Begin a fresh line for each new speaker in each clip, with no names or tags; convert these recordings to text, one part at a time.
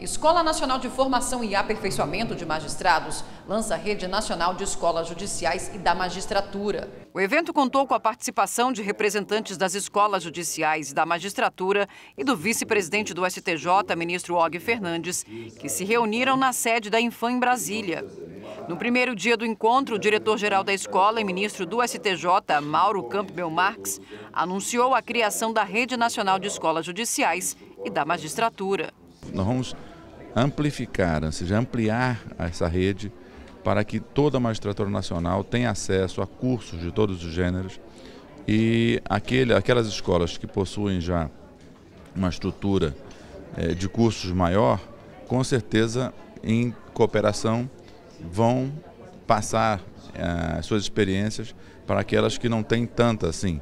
Escola Nacional de Formação e Aperfeiçoamento de Magistrados lança rede nacional de escolas judiciais e da magistratura. O evento contou com a participação de representantes das escolas judiciais e da magistratura e do vice-presidente do STJ, ministro Og Fernandes, que se reuniram na sede da Infam em Brasília. No primeiro dia do encontro, o diretor-geral da escola e ministro do STJ, Mauro Campbell Marx, anunciou a criação da Rede Nacional de Escolas Judiciais e da Magistratura.
Nós vamos amplificar, ou seja, ampliar essa rede para que toda a magistratura nacional tenha acesso a cursos de todos os gêneros e aquele, aquelas escolas que possuem já uma estrutura eh, de cursos maior, com certeza, em cooperação, vão passar as eh, suas experiências para aquelas que não têm tanta assim.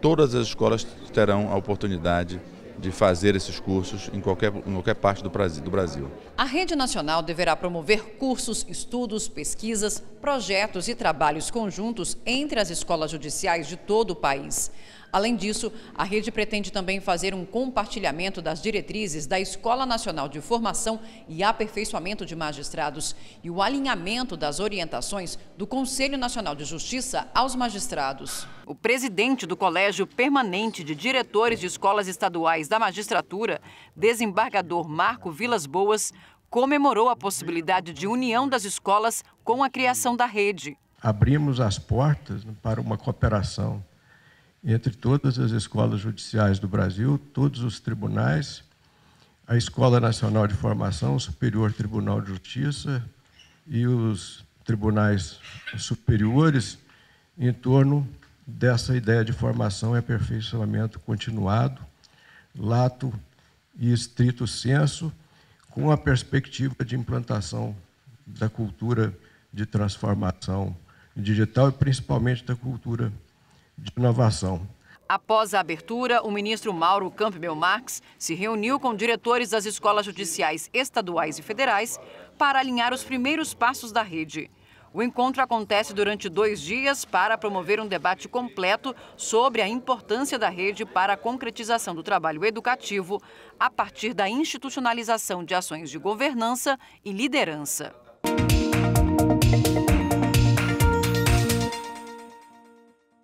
Todas as escolas terão a oportunidade de fazer esses cursos em qualquer, em qualquer parte do Brasil.
A Rede Nacional deverá promover cursos, estudos, pesquisas, projetos e trabalhos conjuntos entre as escolas judiciais de todo o país. Além disso, a rede pretende também fazer um compartilhamento das diretrizes da Escola Nacional de Formação e Aperfeiçoamento de Magistrados e o alinhamento das orientações do Conselho Nacional de Justiça aos magistrados. O presidente do Colégio Permanente de Diretores de Escolas Estaduais da Magistratura, desembargador Marco Vilas Boas, comemorou a possibilidade de união das escolas com a criação da rede.
Abrimos as portas para uma cooperação entre todas as escolas judiciais do Brasil, todos os tribunais, a Escola Nacional de Formação, o Superior Tribunal de Justiça e os tribunais superiores em torno dessa ideia de formação e aperfeiçoamento continuado, lato e estrito senso, com a perspectiva de implantação da cultura de transformação digital e principalmente da cultura de inovação.
Após a abertura, o ministro Mauro Campbell Marx se reuniu com diretores das escolas judiciais estaduais e federais para alinhar os primeiros passos da rede. O encontro acontece durante dois dias para promover um debate completo sobre a importância da rede para a concretização do trabalho educativo a partir da institucionalização de ações de governança e liderança.